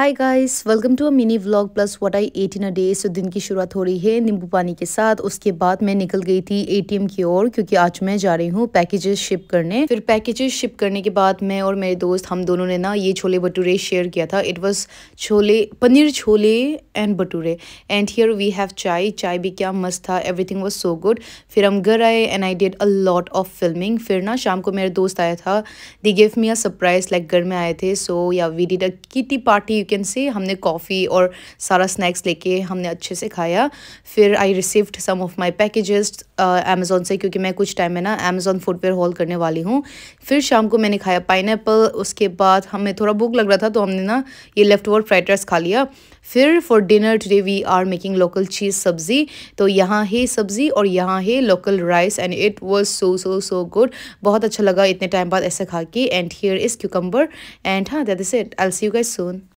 hi guys welcome to a mini vlog plus what I ate in a day so दिन की शुरुआत हो रही है नींबू पानी के साथ उसके बाद मैं निकल गई थी एटीएम की ओर क्योंकि आज मैं जा रही हूँ पैकेजेस शिप करने फिर पैकेजेस शिप करने के बाद मैं और मेरे दोस्त हम दोनों ने ना ये छोले भटूरे शेयर किया था it was chole paneer chole and bhature and here we have chai chai भी क्या मस्त था एवरीथिंग वॉज सो गुड फिर हम घर आए and I did a lot of filming फिर ना शाम को मेरा दोस्त आया था the give me a surprise like घर में आए थे so yeah we did a kitty party can से हमने कॉफ़ी और सारा स्नैक्स लेके हमने अच्छे से खाया फिर I received some of my packages Amazon से क्योंकि मैं कुछ टाइम में ना अमेज़ोन फुटवेयर हॉल करने वाली हूँ फिर शाम को मैंने खाया पाइन उसके बाद हमें थोड़ा भूख लग रहा था तो हमने ना ये लेफ्ट ओवर फ्राइड राइस खा लिया फिर for dinner today we are making local cheese sabzi तो यहाँ है सब्ज़ी और यहाँ है local rice and it was so so so good बहुत अच्छा लगा इतने टाइम बाद ऐसे खा के and here is cucumber and हाँ that is it I see you guys Son